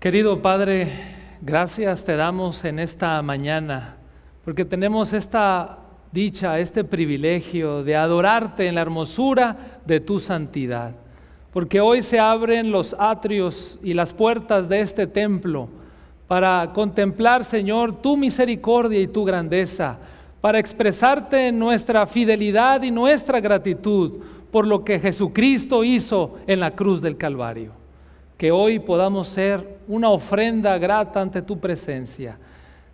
Querido Padre, gracias te damos en esta mañana, porque tenemos esta dicha, este privilegio de adorarte en la hermosura de tu santidad, porque hoy se abren los atrios y las puertas de este templo para contemplar, Señor, tu misericordia y tu grandeza, para expresarte nuestra fidelidad y nuestra gratitud por lo que Jesucristo hizo en la cruz del Calvario que hoy podamos ser una ofrenda grata ante tu presencia.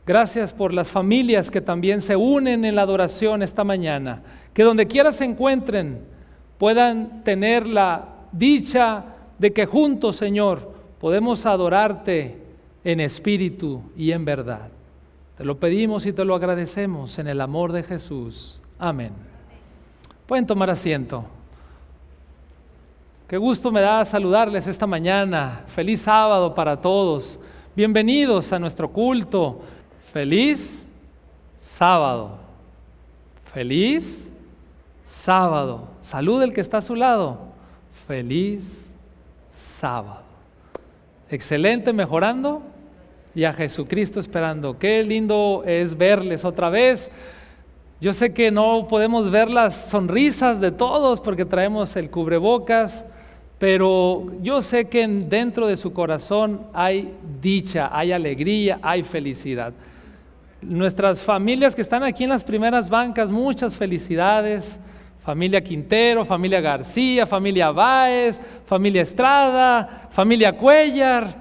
Gracias por las familias que también se unen en la adoración esta mañana. Que donde quiera se encuentren puedan tener la dicha de que juntos, Señor, podemos adorarte en espíritu y en verdad. Te lo pedimos y te lo agradecemos en el amor de Jesús. Amén. Pueden tomar asiento. Qué gusto me da saludarles esta mañana. Feliz sábado para todos. Bienvenidos a nuestro culto. Feliz sábado. Feliz sábado. Salud el que está a su lado. Feliz sábado. Excelente, mejorando. Y a Jesucristo esperando. Qué lindo es verles otra vez. Yo sé que no podemos ver las sonrisas de todos porque traemos el cubrebocas pero yo sé que dentro de su corazón hay dicha, hay alegría, hay felicidad. Nuestras familias que están aquí en las primeras bancas, muchas felicidades. Familia Quintero, familia García, familia Báez, familia Estrada, familia Cuellar.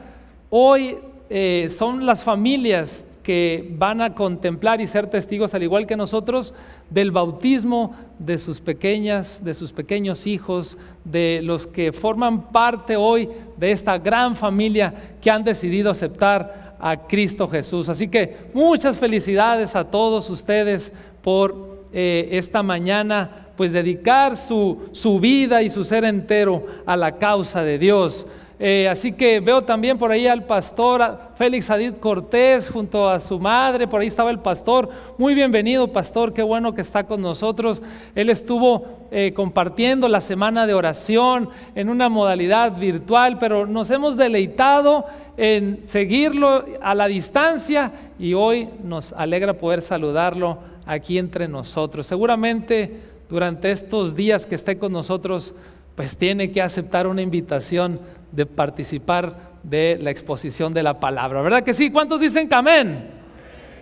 Hoy eh, son las familias que van a contemplar y ser testigos, al igual que nosotros, del bautismo de sus pequeñas, de sus pequeños hijos, de los que forman parte hoy de esta gran familia que han decidido aceptar a Cristo Jesús. Así que muchas felicidades a todos ustedes por eh, esta mañana, pues dedicar su, su vida y su ser entero a la causa de Dios. Eh, así que veo también por ahí al pastor Félix Adit Cortés junto a su madre, por ahí estaba el pastor. Muy bienvenido, pastor, qué bueno que está con nosotros. Él estuvo eh, compartiendo la semana de oración en una modalidad virtual, pero nos hemos deleitado en seguirlo a la distancia y hoy nos alegra poder saludarlo aquí entre nosotros. Seguramente durante estos días que esté con nosotros pues tiene que aceptar una invitación de participar de la exposición de la palabra. ¿Verdad que sí? ¿Cuántos dicen que amén?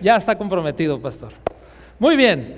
Ya está comprometido, pastor. Muy bien.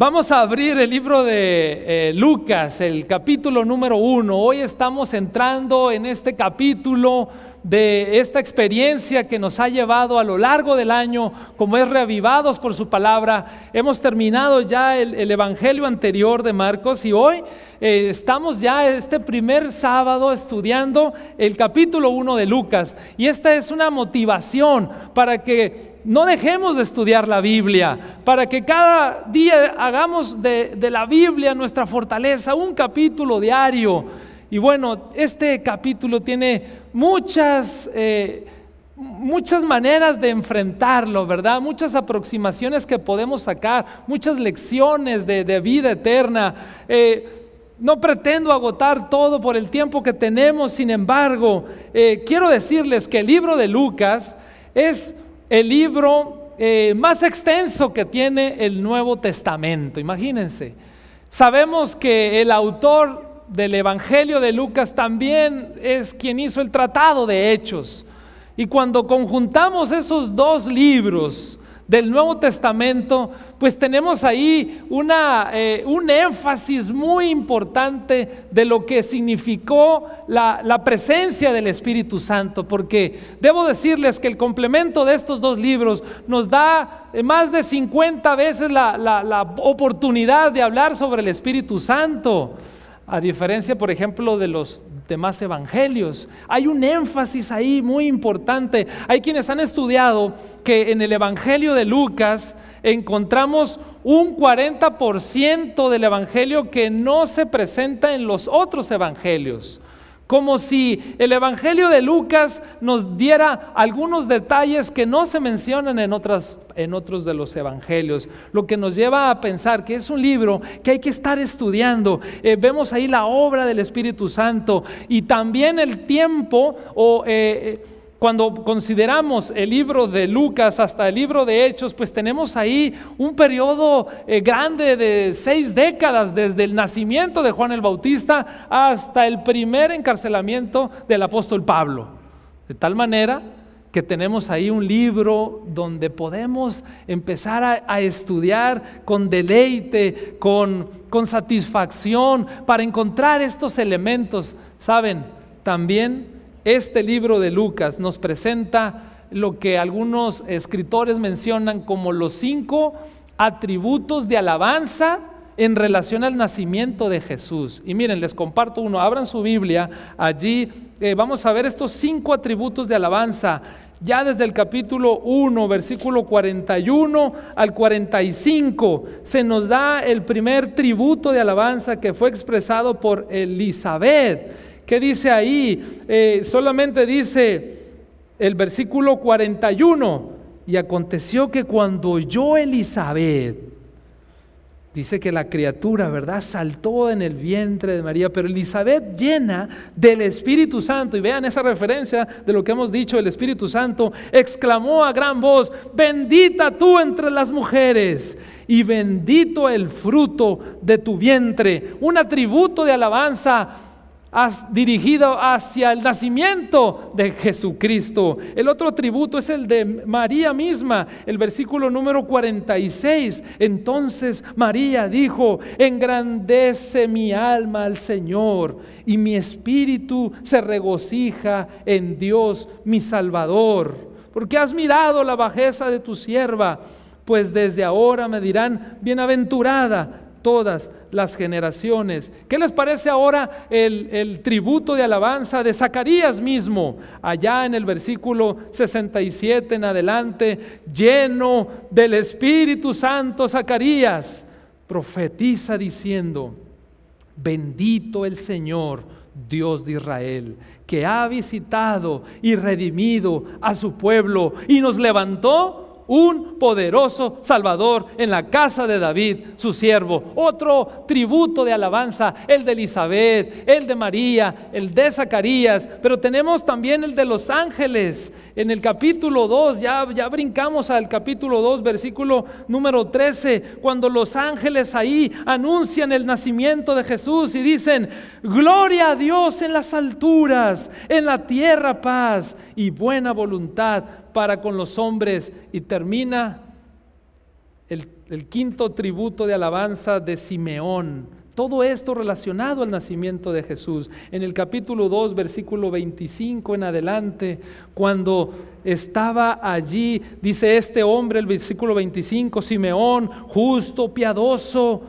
Vamos a abrir el libro de eh, Lucas, el capítulo número uno. Hoy estamos entrando en este capítulo de esta experiencia que nos ha llevado a lo largo del año, como es reavivados por su palabra. Hemos terminado ya el, Evangelio anterior de Marcos y hoy eh, estamos ya este primer sábado estudiando el capítulo uno de Lucas. Y esta es una motivación para que no dejemos de estudiar la Biblia, para que cada día hagamos de, de, la Biblia nuestra fortaleza, un capítulo diario. Y bueno, este capítulo tiene muchas, eh, muchas maneras de enfrentarlo, ¿verdad? Muchas aproximaciones que podemos sacar, muchas lecciones de, de vida eterna. Eh, no pretendo agotar todo por el tiempo que tenemos, sin embargo, eh, quiero decirles que el libro de Lucas es el libro eh, más extenso que tiene el Nuevo Testamento, imagínense. Sabemos que el autor del Evangelio de Lucas también es quien hizo el tratado de Hechos. Y cuando conjuntamos esos dos libros, del Nuevo Testamento, pues tenemos ahí una, eh, un énfasis muy importante de lo que significó la, presencia del Espíritu Santo, porque debo decirles que el complemento de estos dos libros nos da más de 50 veces la, la oportunidad de hablar sobre el Espíritu Santo. A diferencia, por ejemplo, de los demás evangelios, hay un énfasis ahí muy importante. Hay quienes han estudiado que en el Evangelio de Lucas encontramos un 40% del Evangelio que no se presenta en los otros evangelios como si el Evangelio de Lucas nos diera algunos detalles que no se mencionan en, otros de los Evangelios, lo que nos lleva a pensar que es un libro que hay que estar estudiando. Eh, vemos ahí la obra del Espíritu Santo y también el tiempo o... Eh, eh, cuando consideramos el libro de Lucas hasta el libro de Hechos, pues tenemos ahí un periodo eh, grande de seis décadas, desde el nacimiento de Juan el Bautista hasta el primer encarcelamiento del apóstol Pablo. De tal manera que tenemos ahí un libro donde podemos empezar a, estudiar con deleite, con satisfacción, para encontrar estos elementos. ¿Saben? También este libro de Lucas nos presenta lo que algunos escritores mencionan como los cinco atributos de alabanza en relación al nacimiento de Jesús. Y miren, les comparto uno, abran su Biblia, allí eh, vamos a ver estos cinco atributos de alabanza, ya desde el capítulo 1, versículo 41 al 45, se nos da el primer tributo de alabanza que fue expresado por Elizabeth. ¿Qué dice ahí? Eh, solamente dice el versículo 41. Y aconteció que cuando oyó Elizabeth, dice que la criatura, ¿verdad? Saltó en el vientre de María, pero Elizabeth llena del Espíritu Santo, y vean esa referencia de lo que hemos dicho, el Espíritu Santo exclamó a gran voz, bendita tú entre las mujeres, y bendito el fruto de tu vientre, un atributo de alabanza dirigido hacia el nacimiento de Jesucristo. El otro tributo es el de María misma, el versículo número 46. Entonces María dijo, engrandece mi alma al Señor y mi espíritu se regocija en Dios mi Salvador, porque has mirado la bajeza de tu sierva, pues desde ahora me dirán, bienaventurada todas las generaciones. ¿Qué les parece ahora el, tributo de alabanza de Zacarías mismo? Allá en el versículo 67 en adelante, lleno del Espíritu Santo, Zacarías profetiza diciendo, bendito el Señor, Dios de Israel, que ha visitado y redimido a su pueblo y nos levantó un poderoso Salvador en la casa de David, su siervo. Otro tributo de alabanza, el de Elizabeth, el de María, el de Zacarías, pero tenemos también el de los ángeles. En el capítulo 2, ya, ya brincamos al capítulo 2, versículo número 13, cuando los ángeles ahí anuncian el nacimiento de Jesús y dicen, gloria a Dios en las alturas, en la tierra paz y buena voluntad para con los hombres. Y termina el, quinto tributo de alabanza de Simeón. Todo esto relacionado al nacimiento de Jesús. En el capítulo 2, versículo 25 en adelante, cuando estaba allí, dice este hombre, el versículo 25, Simeón, justo, piadoso,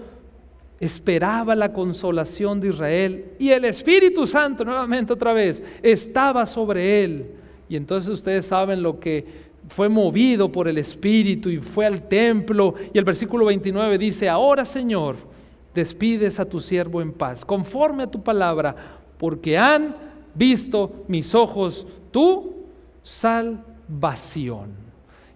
esperaba la consolación de Israel. Y el Espíritu Santo, nuevamente otra vez, estaba sobre él. Y entonces ustedes saben lo que fue movido por el Espíritu y fue al templo. Y el versículo 29 dice, ahora Señor, despides a tu siervo en paz, conforme a tu palabra, porque han visto mis ojos tu salvación.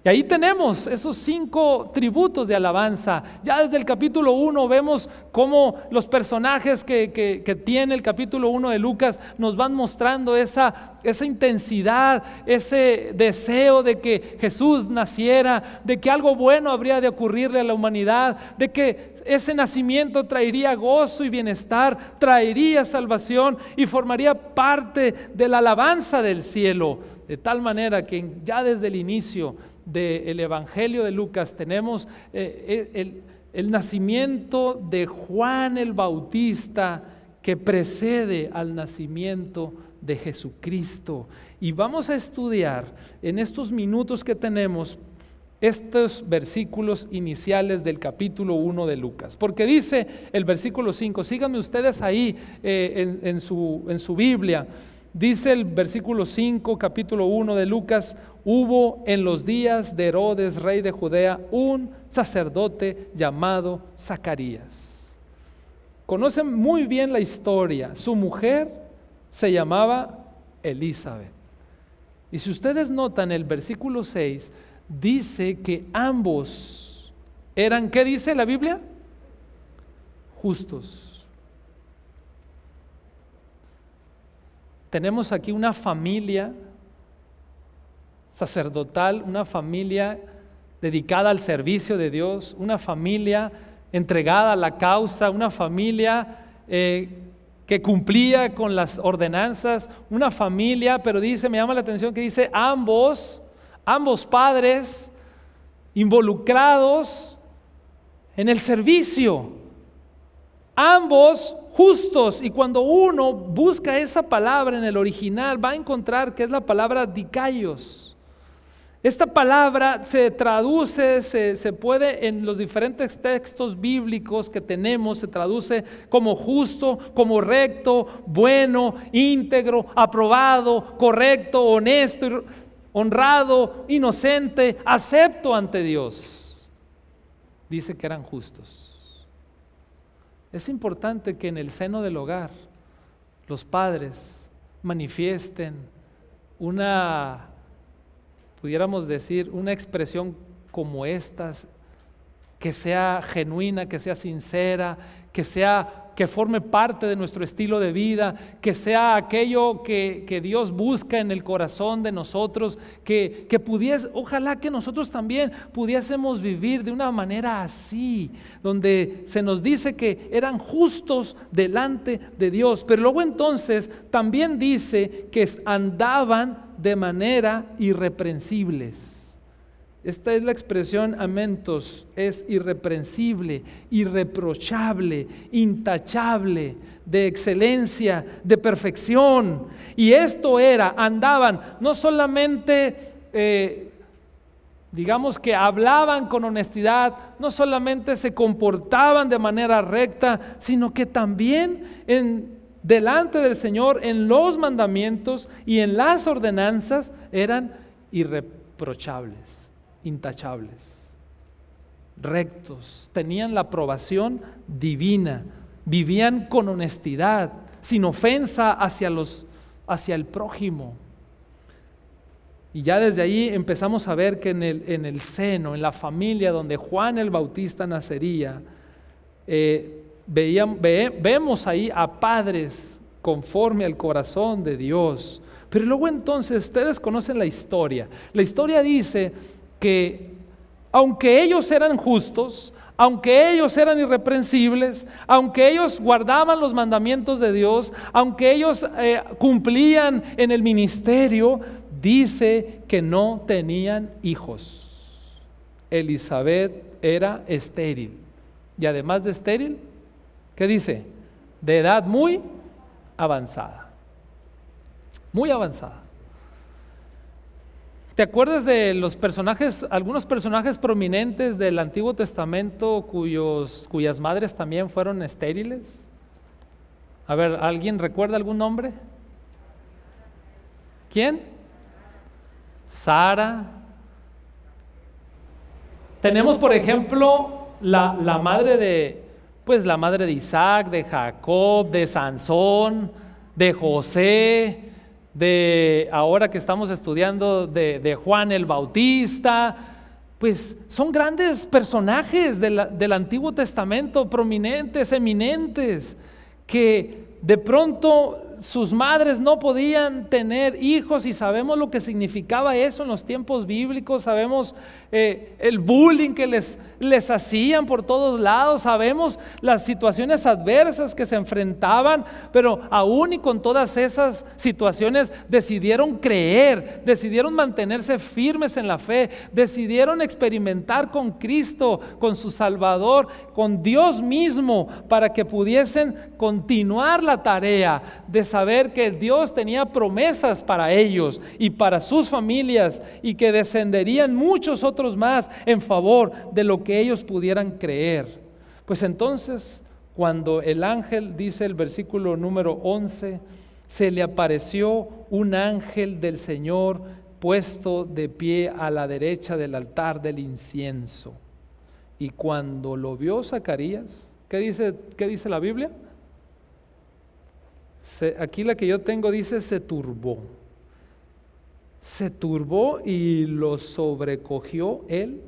Y ahí tenemos esos cinco tributos de alabanza. Ya desde el capítulo 1 vemos cómo los personajes que, tiene el capítulo 1 de Lucas nos van mostrando esa intensidad, ese deseo de que Jesús naciera, de que algo bueno habría de ocurrirle a la humanidad, de que ese nacimiento traería gozo y bienestar, traería salvación y formaría parte de la alabanza del cielo. De tal manera que ya desde el inicio del Evangelio de Lucas tenemos eh, eh, el, nacimiento de Juan el Bautista que precede al nacimiento de Jesucristo. Y vamos a estudiar en estos minutos que tenemos estos versículos iniciales del capítulo 1 de Lucas. Porque dice el versículo 5, síganme ustedes ahí eh, en, su, en su Biblia. Dice el versículo 5, capítulo 1 de Lucas, hubo en los días de Herodes, rey de Judea, un sacerdote llamado Zacarías. Conocen muy bien la historia. Su mujer se llamaba Elizabeth. Y si ustedes notan el versículo 6, dice que ambos eran, ¿qué dice la Biblia? Justos. tenemos aquí una familia sacerdotal, una familia dedicada al servicio de Dios, una familia entregada a la causa, una familia eh, que cumplía con las ordenanzas, una familia, pero dice, me llama la atención que dice, ambos, ambos padres involucrados en el servicio ambos justos. Y cuando uno busca esa palabra en el original, va a encontrar que es la palabra dicayos. Esta palabra se traduce, se, se, puede en los diferentes textos bíblicos que tenemos, se traduce como justo, como recto, bueno, íntegro, aprobado, correcto, honesto, honrado, inocente, acepto ante Dios. Dice que eran justos. Es importante que en el seno del hogar los padres manifiesten una, pudiéramos decir, una expresión como estas, que sea genuina, que sea sincera, que sea que forme parte de nuestro estilo de vida, que sea aquello que, Dios busca en el corazón de nosotros, que, que pudiese, ojalá que nosotros también pudiésemos vivir de una manera así, donde se nos dice que eran justos delante de Dios. Pero luego entonces también dice que andaban de manera irreprensibles. Esta es la expresión amentos, es irreprensible, irreprochable, intachable, de excelencia, de perfección. Y esto era, andaban, no solamente, eh, digamos que hablaban con honestidad, no solamente se comportaban de manera recta, sino que también en, delante del Señor, en los mandamientos y en las ordenanzas, eran irreprochables intachables, rectos, tenían la aprobación divina, vivían con honestidad, sin ofensa hacia, los, hacia el prójimo. Y ya desde ahí empezamos a ver que en el, en el seno, en la familia donde Juan el Bautista nacería, eh, vemos ahí a padres conforme al corazón de Dios. Pero luego entonces ustedes conocen la historia. La historia dice que aunque ellos eran justos, aunque ellos eran irreprensibles, aunque ellos guardaban los mandamientos de Dios, aunque ellos eh, cumplían en el ministerio, dice que no tenían hijos. Elizabeth era estéril. Y además de estéril, ¿qué dice? De edad muy avanzada. Muy avanzada. ¿Te acuerdas de los personajes, algunos personajes prominentes del Antiguo Testamento cuyos, cuyas madres también fueron estériles? A ver, ¿alguien recuerda algún nombre? ¿Quién? Sara. Tenemos, por ejemplo, la, la madre de, pues la madre de Isaac, de Jacob, de Sansón, de José, de ahora que estamos estudiando de, Juan el Bautista, pues son grandes personajes del Antiguo Testamento, prominentes, eminentes, que de pronto sus madres no podían tener hijos y sabemos lo que significaba eso en los tiempos bíblicos, sabemos eh, el bullying que les, les hacían por todos lados, sabemos las situaciones adversas que se enfrentaban, pero aún y con todas esas situaciones decidieron creer, decidieron mantenerse firmes en la fe, decidieron experimentar con Cristo, con su Salvador, con Dios mismo, para que pudiesen continuar la tarea de saber que Dios tenía promesas para ellos y para sus familias y que descenderían muchos otros más en favor de lo que ellos pudieran creer. Pues entonces, cuando el ángel, dice el versículo número 11, se le apareció un ángel del Señor puesto de pie a la derecha del altar del incienso. Y cuando lo vio Zacarías, ¿qué dice, qué dice la Biblia? aquí la que yo tengo dice se turbó. Se turbó y lo sobrecogió el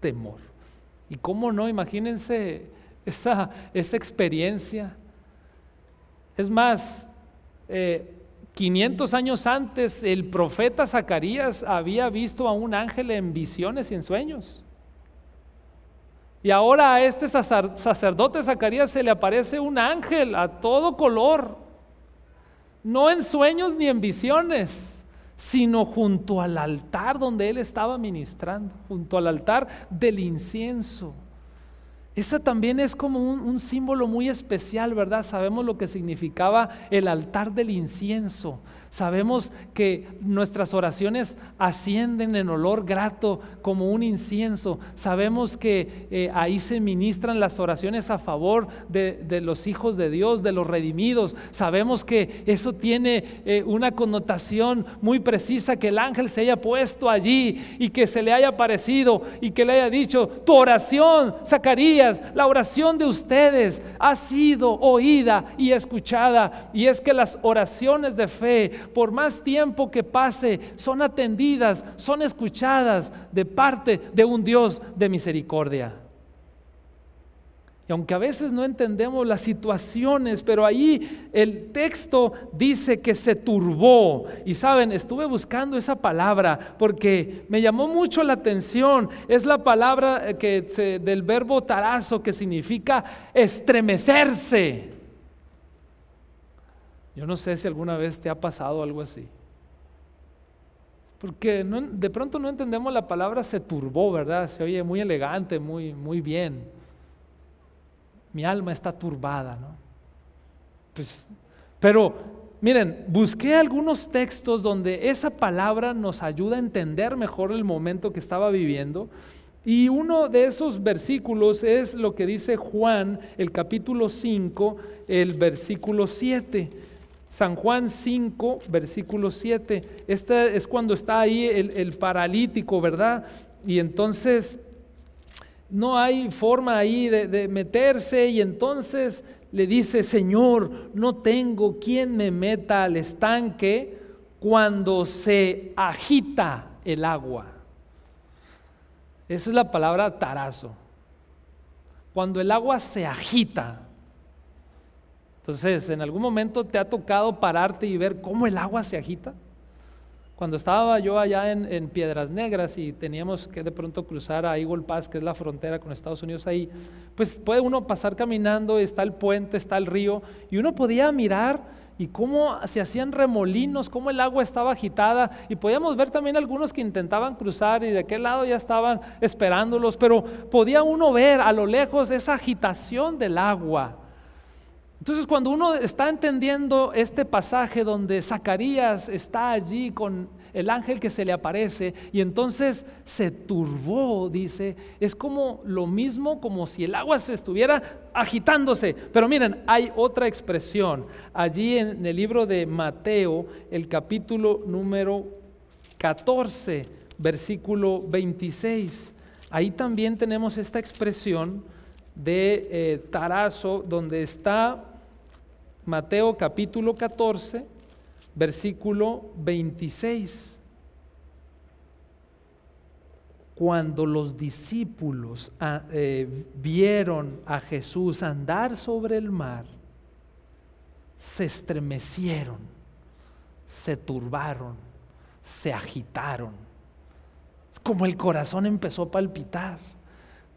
temor. Y cómo no, imagínense esa, experiencia. Es más, 500 eh, años antes el profeta Zacarías había visto a un ángel en visiones y en sueños. Y ahora a este sacerdote Zacarías se le aparece un ángel a todo color, no en sueños ni en visiones, sino junto al altar donde él estaba ministrando, junto al altar del incienso. Esa también es como un, símbolo muy especial, ¿verdad? Sabemos lo que significaba el altar del incienso. Sabemos que nuestras oraciones ascienden en olor grato como un incienso. Sabemos que eh, ahí se ministran las oraciones a favor de, los hijos de Dios, de los redimidos. Sabemos que eso tiene eh, una connotación muy precisa, que el ángel se haya puesto allí y que se le haya aparecido y que le haya dicho, tu oración, Zacarías la oración de ustedes ha sido oída y escuchada. Y es que las oraciones de fe, por más tiempo que pase, son atendidas, son escuchadas de parte de un Dios de misericordia. Y aunque a veces no entendemos las situaciones, pero ahí el texto dice que se turbó. Y saben, estuve buscando esa palabra porque me llamó mucho la atención. Es la palabra eh, que del verbo tarazo que significa estremecerse. Yo no sé si alguna vez te ha pasado algo así. Porque de pronto no entendemos la palabra se turbó, ¿verdad? Se oye muy elegante, muy, muy bien mi alma está turbada, ¿no? Pues, pero miren, busqué algunos textos donde esa palabra nos ayuda a entender mejor el momento que estaba viviendo. Y uno de esos versículos es lo que dice Juan, el capítulo 5, el versículo 7. San Juan 5, versículo 7. Este es cuando está ahí el, el paralítico, ¿verdad? Y entonces no hay forma ahí de, meterse y entonces le dice, Señor, no tengo quien me meta al estanque cuando se agita el agua. Esa es la palabra tarazo. Cuando el agua se agita. Entonces, ¿en algún momento te ha tocado pararte y ver cómo el agua se agita? Cuando estaba yo allá en, Piedras Negras y teníamos que de pronto cruzar a Eagle Pass, que es la frontera con Estados Unidos ahí, pues puede uno pasar caminando, está el puente, está el río, y uno podía mirar y cómo se hacían remolinos, cómo el agua estaba agitada, y podíamos ver también algunos que intentaban cruzar y de qué lado ya estaban esperándolos, pero podía uno ver a lo lejos esa agitación del agua entonces cuando uno está entendiendo este pasaje donde Zacarías está allí con el ángel que se le aparece y entonces se turbó, dice, es como lo mismo como si el agua se estuviera agitándose. Pero miren, hay otra expresión allí en el libro de Mateo, el capítulo número 14, versículo 26. Ahí también tenemos esta expresión de eh, Tarazo, donde está Mateo capítulo 14, versículo 26. Cuando los discípulos ah, eh, vieron a Jesús andar sobre el mar, se estremecieron, se turbaron, se agitaron. como el corazón empezó a palpitar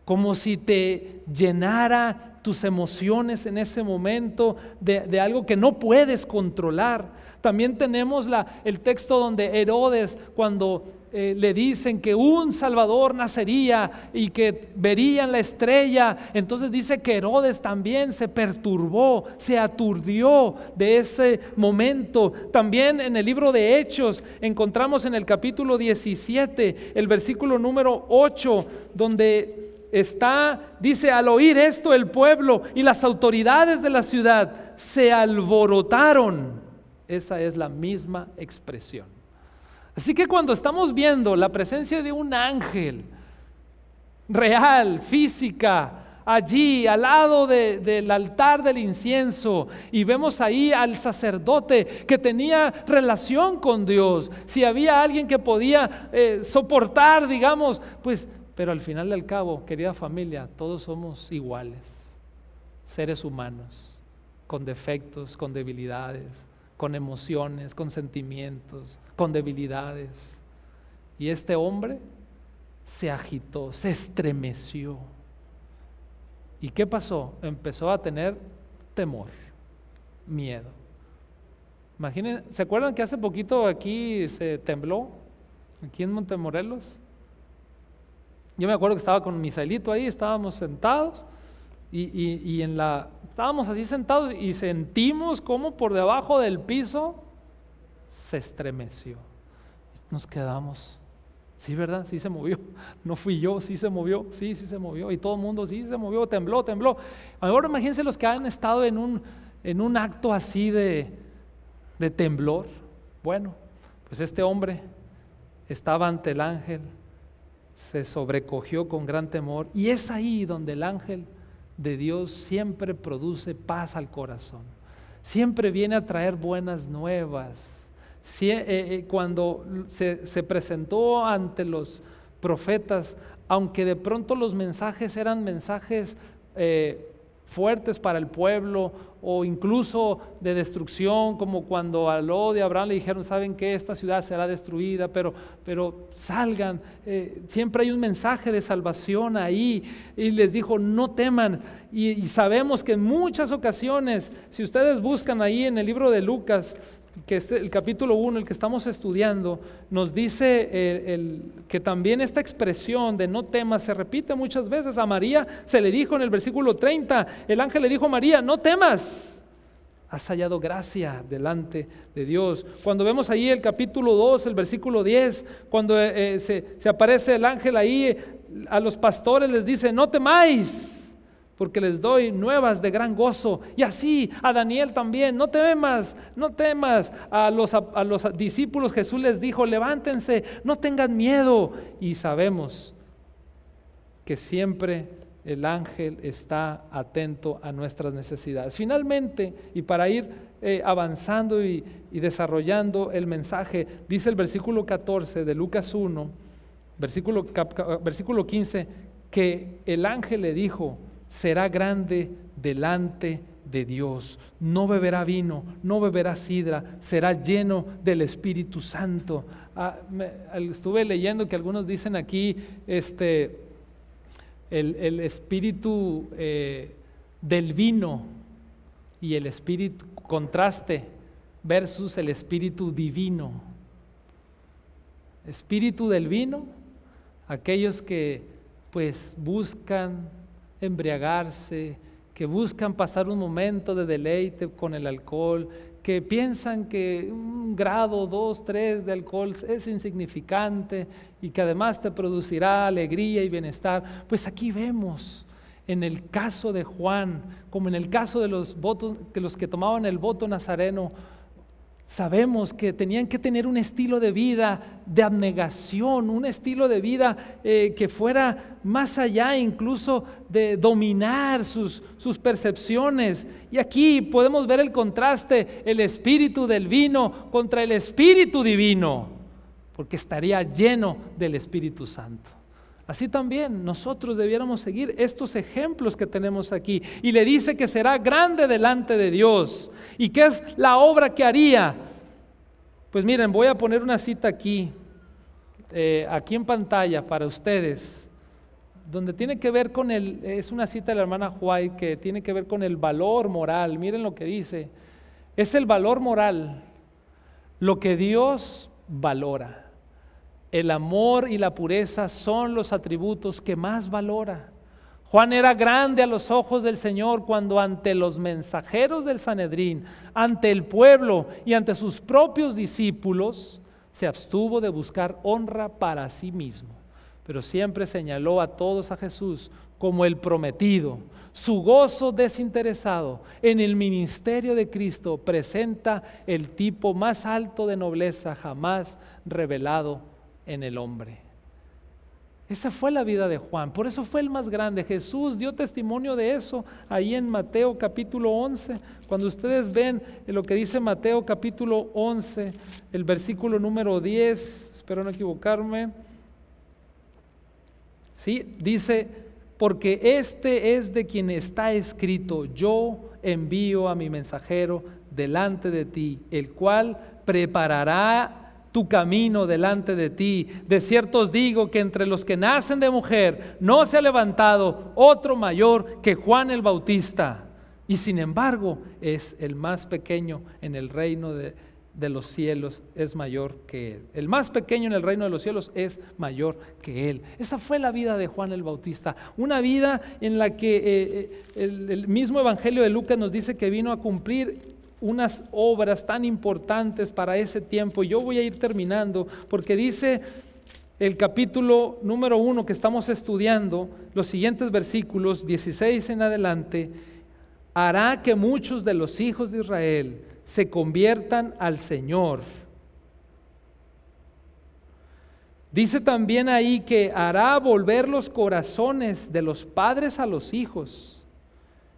como si te llenara tus emociones en ese momento de, algo que no puedes controlar. También tenemos el texto donde Herodes, cuando eh, le dicen que un Salvador nacería y que verían la estrella, entonces dice que Herodes también se perturbó, se aturdió de ese momento. También en el libro de Hechos encontramos en el capítulo 17, el versículo número 8, donde está, dice, al oír esto el pueblo y las autoridades de la ciudad se alborotaron. Esa es la misma expresión. Así que cuando estamos viendo la presencia de un ángel real, física, allí al lado del altar del incienso y vemos ahí al sacerdote que tenía relación con Dios. Si había alguien que podía eh, soportar, digamos, pues pero al final del cabo, querida familia, todos somos iguales, seres humanos, con defectos, con debilidades, con emociones, con sentimientos, con debilidades. Y este hombre se agitó, se estremeció. ¿Y qué pasó? Empezó a tener temor, miedo. Imaginen, ¿se acuerdan que hace poquito aquí se tembló? Aquí en Montemorelos. Yo me acuerdo que estaba con Misaelito ahí, estábamos sentados y, en la, estábamos así sentados y sentimos como por debajo del piso se estremeció. Nos quedamos. Sí, ¿verdad? Sí se movió. No fui yo, sí se movió, sí, sí se movió. Y todo el mundo, sí se movió, tembló, tembló. A Ahora imagínense los que han estado en un, en un acto así de, de temblor. Bueno, pues este hombre estaba ante el ángel se sobrecogió con gran temor y es ahí donde el ángel de Dios siempre produce paz al corazón, siempre viene a traer buenas nuevas. Eh, eh, cuando se, presentó ante los profetas, aunque de pronto los mensajes eran mensajes eh, fuertes para el pueblo o incluso de destrucción, como cuando a Lod de Abraham le dijeron, saben que esta ciudad será destruida, pero, pero salgan, eh, siempre hay un mensaje de salvación ahí, y les dijo, no teman, y, y sabemos que en muchas ocasiones, si ustedes buscan ahí en el libro de Lucas, que este, el capítulo 1, el que estamos estudiando, nos dice eh, el, que también esta expresión de no temas se repite muchas veces. A María se le dijo en el versículo 30, el ángel le dijo a María, no temas, has hallado gracia delante de Dios. Cuando vemos ahí el capítulo 2, el versículo 10, cuando eh, eh, se, se aparece el ángel ahí, a los pastores les dice, no temáis porque les doy nuevas de gran gozo. Y así a Daniel también, no temas, no temas. A los, a, los discípulos Jesús les dijo, levántense, no tengan miedo. Y sabemos que siempre el ángel está atento a nuestras necesidades. Finalmente, y para ir eh, avanzando y, desarrollando el mensaje, dice el versículo 14 de Lucas 1, versículo, versículo 15, que el ángel le dijo, será grande delante de Dios. No beberá vino, no beberá sidra, será lleno del Espíritu Santo. Ah, estuve leyendo que algunos dicen aquí, este, el, espíritu eh, del vino y el espíritu contraste versus el espíritu divino. Espíritu del vino, aquellos que pues buscan embriagarse, que buscan pasar un momento de deleite con el alcohol, que piensan que un grado, dos, tres de alcohol es insignificante y que además te producirá alegría y bienestar, pues aquí vemos en el caso de Juan, como en el caso de los, votos, que los que tomaban el voto nazareno, Sabemos que tenían que tener un estilo de vida de abnegación, un estilo de vida eh, que fuera más allá incluso de dominar sus percepciones. Y aquí podemos ver el contraste, el espíritu del vino contra el espíritu divino, porque estaría lleno del Espíritu Santo. Así también nosotros debiéramos seguir estos ejemplos que tenemos aquí. Y le dice que será grande delante de Dios. ¿Y qué es la obra que haría? Pues miren, voy a poner una cita aquí, eh, aquí en pantalla para ustedes, donde tiene que ver con el, es una cita de la hermana White que tiene que ver con el valor moral. Miren lo que dice. Es el valor moral, lo que Dios valora. El amor y la pureza son los atributos que más valora. Juan era grande a los ojos del Señor cuando ante los mensajeros del Sanedrín, ante el pueblo y ante sus propios discípulos, se abstuvo de buscar honra para sí mismo, pero siempre señaló a todos a Jesús como el prometido. Su gozo desinteresado en el ministerio de Cristo presenta el tipo más alto de nobleza jamás revelado en el hombre. Esa fue la vida de Juan, por eso fue el más grande. Jesús dio testimonio de eso ahí en Mateo capítulo 11. Cuando ustedes ven lo que dice Mateo capítulo 11, el versículo número 10, espero no equivocarme. Sí, dice, porque este es de quien está escrito, yo envío a mi mensajero delante de ti, el cual preparará tu camino delante de ti. De cierto os digo que entre los que nacen de mujer no se ha levantado otro mayor que Juan el Bautista. Y sin embargo es el más pequeño en el reino de, los cielos, es mayor que él. El más pequeño en el reino de los cielos es mayor que él. Esa fue la vida de Juan el Bautista. Una vida en la que eh, eh, el mismo Evangelio de Lucas nos dice que vino a cumplir unas obras tan importantes para ese tiempo. Yo voy a ir terminando porque dice el capítulo número uno que estamos estudiando, los siguientes versículos 16 en adelante, hará que muchos de los hijos de Israel se conviertan al Señor. Dice también ahí que hará volver los corazones de los padres a los hijos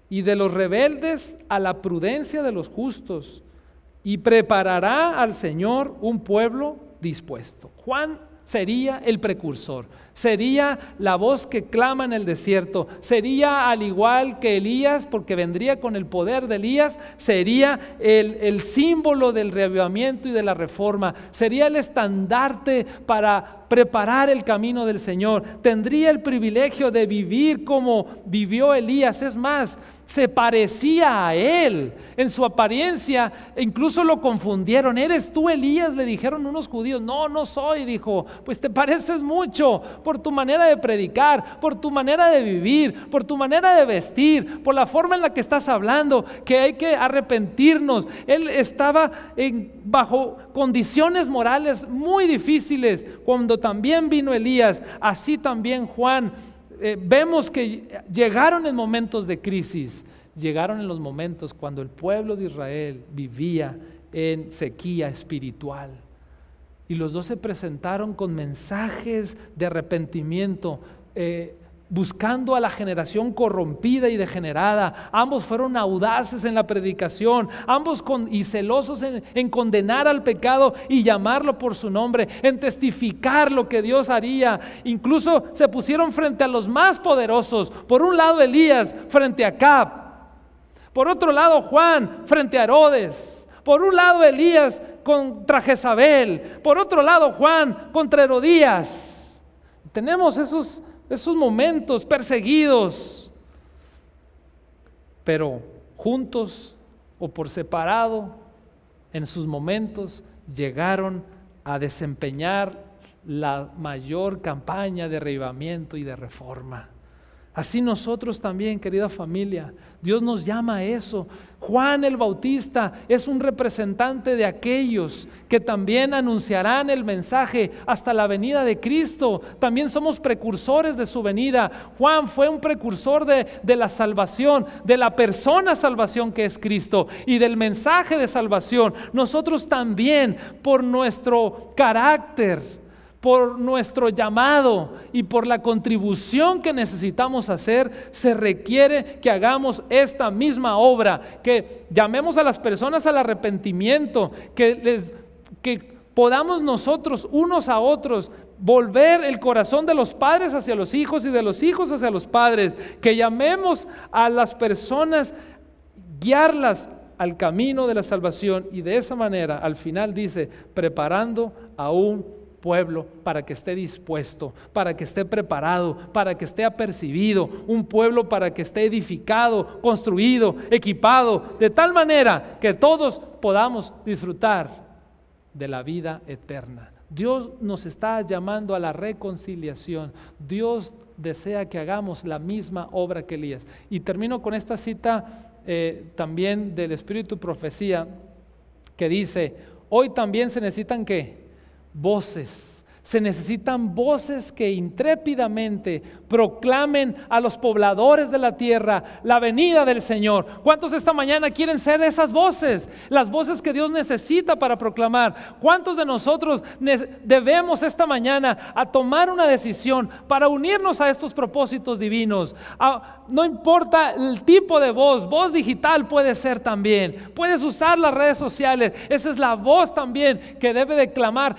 y de los rebeldes a la prudencia de los justos, y preparará al Señor un pueblo dispuesto. Juan sería el precursor. Sería la voz que clama en el desierto. Sería al igual que Elías, porque vendría con el poder de Elías, sería el, símbolo del reavivamiento y de la reforma. Sería el estandarte para preparar el camino del Señor. Tendría el privilegio de vivir como vivió Elías. Es más, se parecía a él en su apariencia, incluso lo confundieron. ¿Eres tú Elías? Le dijeron unos judíos. No, no soy, dijo. Pues te pareces mucho por tu manera de predicar, por tu manera de vivir, por tu manera de vestir, por la forma en la que estás hablando, que hay que arrepentirnos. Él estaba bajo condiciones morales muy difíciles cuando también vino Elías, así también Juan. Eh, vemos que llegaron en momentos de crisis, llegaron en los momentos cuando el pueblo de Israel vivía en sequía espiritual. Y los dos se presentaron con mensajes de arrepentimiento, eh, buscando a la generación corrompida y degenerada. Ambos fueron audaces en la predicación, ambos y celosos en, en, condenar al pecado y llamarlo por su nombre, en testificar lo que Dios haría. Incluso se pusieron frente a los más poderosos. Por un lado Elías frente a Cap, por otro lado Juan frente a Herodes. Por un lado Elías contra Jezabel, por otro lado Juan contra Herodías. Tenemos esos, esos momentos perseguidos, pero juntos o por separado, en sus momentos llegaron a desempeñar la mayor campaña de reivamiento y de reforma. Así nosotros también, querida familia, Dios nos llama a eso. Juan el Bautista es un representante de aquellos que también anunciarán el mensaje hasta la venida de Cristo. También somos precursores de su venida. Juan fue un precursor de, de la salvación, de la persona salvación que es Cristo y del mensaje de salvación. Nosotros también, por nuestro carácter, por nuestro llamado y por la contribución que necesitamos hacer, se requiere que hagamos esta misma obra, que llamemos a las personas al arrepentimiento, que, que podamos nosotros unos a otros volver el corazón de los padres hacia los hijos y de los hijos hacia los padres, que llamemos a las personas, guiarlas al camino de la salvación y de esa manera, al final dice, preparando aún pueblo para que esté dispuesto, para que esté preparado, para que esté apercibido, un pueblo para que esté edificado, construido, equipado, de tal manera que todos podamos disfrutar de la vida eterna. Dios nos está llamando a la reconciliación. Dios desea que hagamos la misma obra que Elías. Y termino con esta cita eh, también del Espíritu Profecía que dice, hoy también se necesitan que voces se necesitan voces que intrépidamente proclamen a los pobladores de la tierra la venida del Señor. ¿Cuántos esta mañana quieren ser esas voces? Las voces que Dios necesita para proclamar. ¿Cuántos de nosotros debemos esta mañana a tomar una decisión para unirnos a estos propósitos divinos? no importa el tipo de voz, voz digital puede ser también. Puedes usar las redes sociales. Esa es la voz también que debe de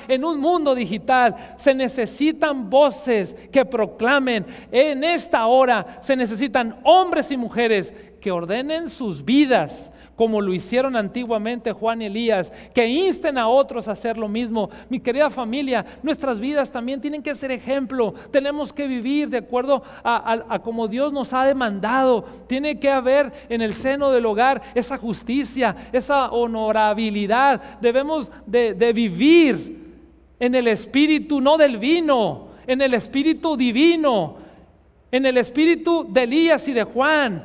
en un mundo digital se necesitan voces que proclamen. En esta hora se necesitan hombres y mujeres que ordenen sus vidas como lo hicieron antiguamente Juan y Elías, que insten a otros a hacer lo mismo. Mi querida familia, nuestras vidas también tienen que ser ejemplo, tenemos que vivir de acuerdo a, como Dios nos ha demandado, tiene que haber en el seno del hogar esa justicia, esa honorabilidad, debemos de vivir en el espíritu no del vino, en el espíritu divino, en el espíritu de Elías y de Juan,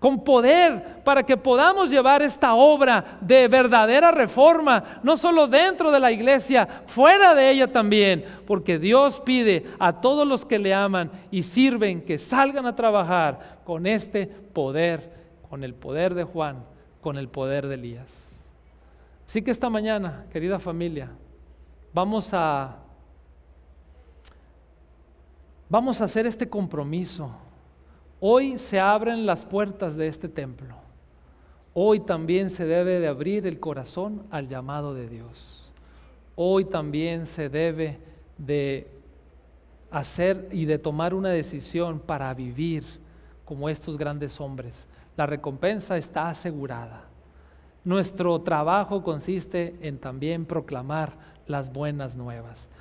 con poder para que podamos llevar esta obra de verdadera reforma, no solo dentro de la iglesia, fuera de ella también, porque Dios pide a todos los que le aman y sirven que salgan a trabajar con este poder, con el poder de Juan, con el poder de Elías. Así que esta mañana, querida familia, vamos a, vamos a hacer este compromiso. Hoy se abren las puertas de este templo. Hoy también se debe de abrir el corazón al llamado de Dios. Hoy también se debe de hacer y de tomar una decisión para vivir como estos grandes hombres. La recompensa está asegurada. Nuestro trabajo consiste en también proclamar las buenas nuevas.